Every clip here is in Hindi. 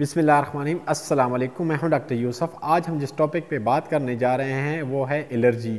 बिसमीम अस्सलाम वालेकुम मैं हूं डॉक्टर यूसुफ आज हम जिस टॉपिक पे बात करने जा रहे हैं वो है एलर्जी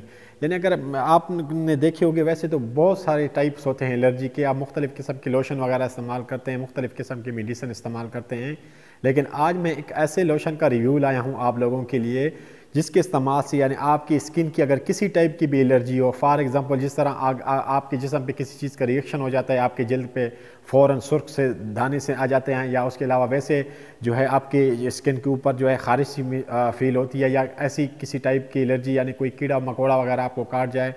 यानी अगर आपने देखे होगी वैसे तो बहुत सारे टाइप्स होते हैं एलर्जी के आप मुख्तलिफ़ किस्म के लोशन वगैरह इस्तेमाल करते हैं मुख्तलिफ़ किस्म के मेडिसिन इस्तेमाल करते हैं लेकिन आज मैं एक ऐसे लोशन का रिव्यू लाया हूँ आप लोगों के लिए जिसके इस्तेमाल से यानी आपकी स्किन की अगर किसी टाइप की भी एलर्जी हो फॉर एग्ज़ाम्पल जिस तरह आ, आपके जिसम पे किसी चीज़ का रिएक्शन हो जाता है आपके जल्द पे फ़ौर सुर्ख से दाने से आ जाते हैं या उसके अलावा वैसे जो है आपके स्किन के ऊपर जो है खारिश फील होती है या ऐसी किसी टाइप की एलर्जी यानी कोई कीड़ा मकोड़ा वगैरह आपको काट जाए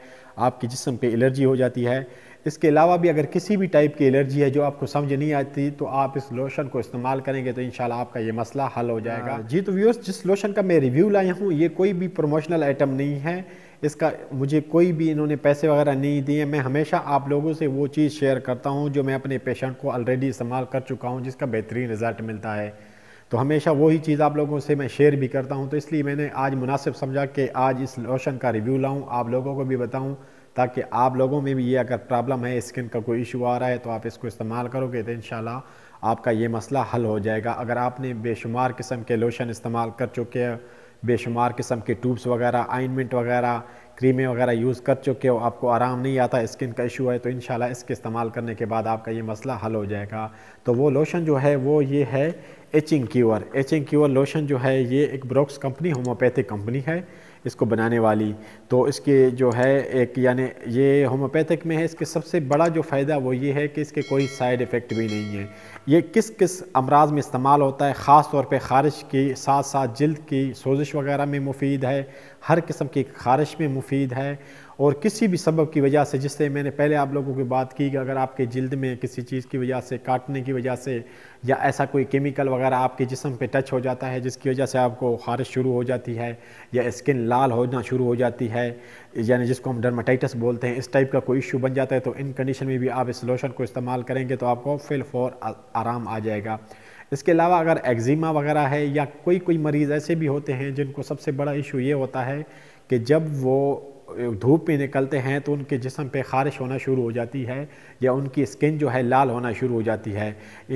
आपके जिसम पर एलर्जी हो जाती है इसके अलावा भी अगर किसी भी टाइप की एलर्जी है जो आपको समझ नहीं आती तो आप इस लोशन को इस्तेमाल करेंगे तो इंशाल्लाह आपका ये मसला हल हो जाएगा हाँ। जी तो व्यूअर्स जिस लोशन का मैं रिव्यू लाया हूँ ये कोई भी प्रमोशनल आइटम नहीं है इसका मुझे कोई भी इन्होंने पैसे वगैरह नहीं दिए मैं हमेशा आप लोगों से वो चीज़ शेयर करता हूँ जो मैं अपने पेशेंट को ऑलरेडी इस्तेमाल कर चुका हूँ जिसका बेहतरीन रिज़ल्ट मिलता है तो हमेशा वही चीज़ आप लोगों से मैं शेयर भी करता हूँ तो इसलिए मैंने आज मुनासिब समझा कि आज इस लोशन का रिव्यू लाऊँ आप लोगों को भी बताऊँ ताकि आप लोगों में भी ये अगर प्रॉब्लम है स्किन का कोई इशू आ रहा है तो आप इसको इस्तेमाल करोगे तो इन आपका ये मसला हल हो जाएगा अगर आपने बेशुमार किस्म के लोशन इस्तेमाल कर चुके हैं बेशुमार किस्म के ट्यूब्स वगैरह आइनमेंट वगैरह क्रीमें वगैरह यूज़ कर चुके हो आपको आराम नहीं आता स्किन का इशू है तो इन इसके इस्तेमाल करने के बाद आपका ये मसला हल हो जाएगा तो वो लोशन जो है वो ये है itching cure itching cure lotion जो है ये एक ब्रोक्स कंपनी होम्योपैथिक कंपनी है इसको बनाने वाली तो इसके जो है एक यानी ये होम्योपैथिक में है इसके सबसे बड़ा जो फ़ायदा वो ये है कि इसके कोई साइड इफ़ेक्ट भी नहीं है ये किस किस अमराज में इस्तेमाल होता है ख़ास तौर पर ख़ारिश के साथ साथ जल्द की सोजिश वगैरह में मुफीद है हर किस्म की खारिश में मुफीद है और किसी भी सबब की वजह से जिससे मैंने पहले आप लोगों की बात की कि अगर आपके जल्द में किसी चीज़ की वजह से काटने की वजह से या ऐसा कोई केमिकल वगैरह आपके जिसम पे टच हो जाता है जिसकी वजह से आपको खारिश शुरू हो जाती है या स्किन लाल होना शुरू हो जाती है यानी जिसको हम डर्माटाइटस बोलते हैं इस टाइप का कोई इशू बन जाता है तो इन कंडीशन में भी आप इस लोशन को इस्तेमाल करेंगे तो आपको फिल फॉर आराम आ जाएगा इसके अलावा अगर एक्जिमा वगैरह है या कोई कोई मरीज़ ऐसे भी होते हैं जिनको सबसे बड़ा इशू ये होता है कि जब वो धूप में निकलते हैं तो उनके जिसम पे खारिश होना शुरू हो जाती है या उनकी स्किन जो है लाल होना शुरू हो जाती है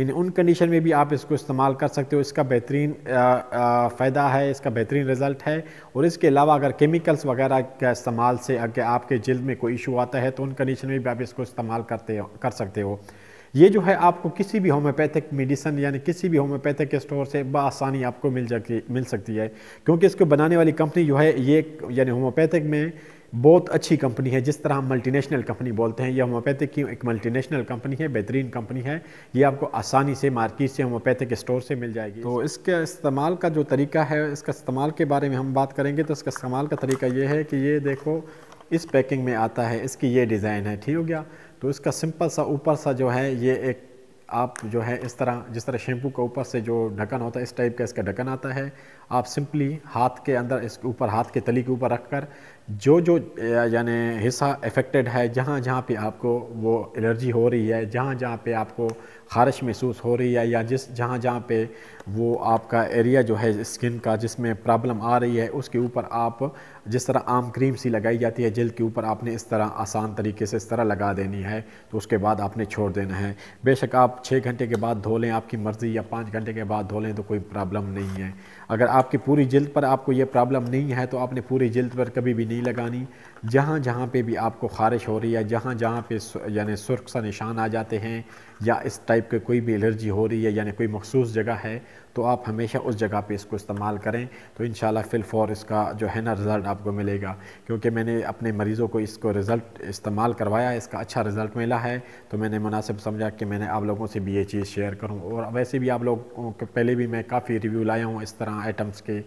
इन उन कंडीशन में भी आप इसको इस्तेमाल कर सकते हो इसका बेहतरीन फ़ायदा है इसका बेहतरीन रिज़ल्ट है और इसके अलावा अगर केमिकल्स वगैरह का इस्तेमाल से अगर आपके जल्द में कोई इशू आता है तो उन कंडीशन में भी आप इसको इस्तेमाल करते हो कर सकते हो ये जो है आपको किसी भी होम्योपैथिक मेडिसन यानी किसी भी होम्योपैथिक स्टोर से बसानी आपको मिल जाती मिल सकती है क्योंकि इसको बनाने वाली कंपनी जो है ये यानी होम्योपैथिक में बहुत अच्छी कंपनी है जिस तरह हम मल्टीनेशनल कंपनी बोलते हैं ये होम्योपैथिक की एक मल्टीनेशनल कंपनी है बेहतरीन कंपनी है ये आपको आसानी से मार्केट से होम्योपैथिक स्टोर से मिल जाएगी तो इसके इस्तेमाल का जो तरीका है इसका इस्तेमाल के बारे में हम बात करेंगे तो इसका इस्तेमाल का तरीका ये है कि ये देखो इस पैकिंग में आता है इसकी ये डिज़ाइन है ठीक हो गया तो इसका सिंपल सा ऊपर सा जो है ये एक आप जो है इस तरह जिस तरह शैम्पू का ऊपर से जो ढक्कन होता है इस टाइप का इसका ढक्कन आता है आप सिंपली हाथ के अंदर इसके ऊपर हाथ के तली के ऊपर रख कर जो जो यानी हिस्सा इफ़ेक्टेड है जहाँ जहाँ पे आपको वो एलर्जी हो रही है जहाँ जहाँ पे आपको खारिश महसूस हो रही है या जिस जहाँ जहाँ पे वो आपका एरिया जो है स्किन का जिसमें प्रॉब्लम आ रही है उसके ऊपर आप जिस तरह आम क्रीम सी लगाई जाती है जल्द के ऊपर आपने इस तरह आसान तरीके से इस तरह लगा देनी है तो उसके बाद आपने छोड़ देना है बेशक आप छः घंटे के बाद धो लें आपकी मर्ज़ी या पाँच घंटे के बाद धो लें तो कोई प्रॉब्लम नहीं है अगर आपकी पूरी जल्द पर आपको ये प्रॉब्लम नहीं है तो आपने पूरी जल्द पर कभी भी नहीं लगानी जहाँ जहाँ पे भी आपको ख़ारिश हो रही है जहाँ जहाँ पे यानी सुर्ख सा निशान आ जाते हैं या इस टाइप के कोई भी एलर्जी हो रही है यानी कोई मखसूस जगह है तो आप हमेशा उस जगह पे इसको इस्तेमाल करें तो इन फिलफौर इसका जो है ना रिज़ल्ट आपको मिलेगा क्योंकि मैंने अपने मरीज़ों को इसको रिज़ल्ट इस्तेमाल करवाया इसका अच्छा रिज़ल्ट मिला है तो मैंने मुनासिब समझा कि मैंने आप लोगों से भी ये चीज़ शेयर करूँ और वैसे भी आप लोग पहले भी मैं काफ़ी रिव्यू लाया हूँ इस तरह आइटम आइटम्स के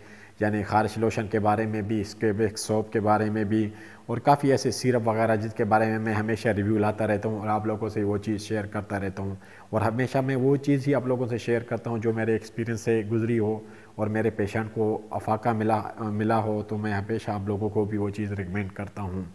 यानी खारिश लोशन के बारे में भी स्केबिक सोप के बारे में भी और काफ़ी ऐसे सिरप वगैरह जिसके बारे में मैं हमेशा रिव्यू लाता रहता हूँ और आप लोगों से वो चीज़ शेयर करता रहता हूँ और हमेशा मैं वो चीज़ ही आप लोगों से शेयर करता हूँ जो मेरे एक्सपीरियंस से गुजरी हो और मेरे पेशेंट को अफाका मिला मिला हो तो मैं हमेशा आप लोगों को भी वो चीज़ रिकमेंड करता हूँ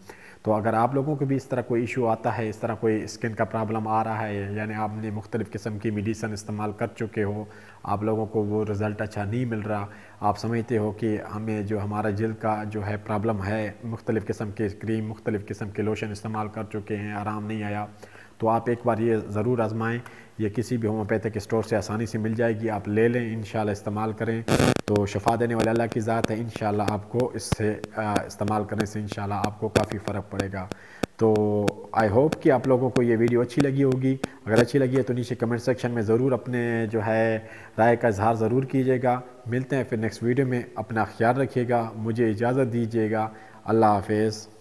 तो अगर आप लोगों को भी इस तरह कोई इशू आता है इस तरह कोई स्किन का प्रॉब्लम आ रहा है यानी आपने मुख्तलिफ़ किस्म की मेडिसन इस्तेमाल कर चुके हो आप लोगों को वो रिज़ल्ट अच्छा नहीं मिल रहा आप समझते हो कि हमें जो हमारा जिल का जो है प्रॉब्लम है मुख्तलिफ़ किस्म के क्रीम मुख्तलिफ़ किस्म के लोशन इस्तेमाल कर चुके हैं आराम नहीं आया तो आप एक बार ये ज़रूर आजमाएं ये किसी भी होम्योपैथिक स्टोर से आसानी से मिल जाएगी आप ले लें इन इस्तेमाल करें तो शफा देने वाले अल्लाह की ज़ात है इन आपको इससे इस्तेमाल करने से इन आपको काफ़ी फ़र्क पड़ेगा तो आई होप कि आप लोगों को ये वीडियो अच्छी लगी होगी अगर अच्छी लगी है तो नीचे कमेंट सेक्शन में ज़रूर अपने जो है राय का इजहार ज़रूर कीजिएगा मिलते हैं फिर नेक्स्ट वीडियो में अपना ख्याल रखिएगा मुझे इजाज़त दीजिएगा अल्लाह हाफिज़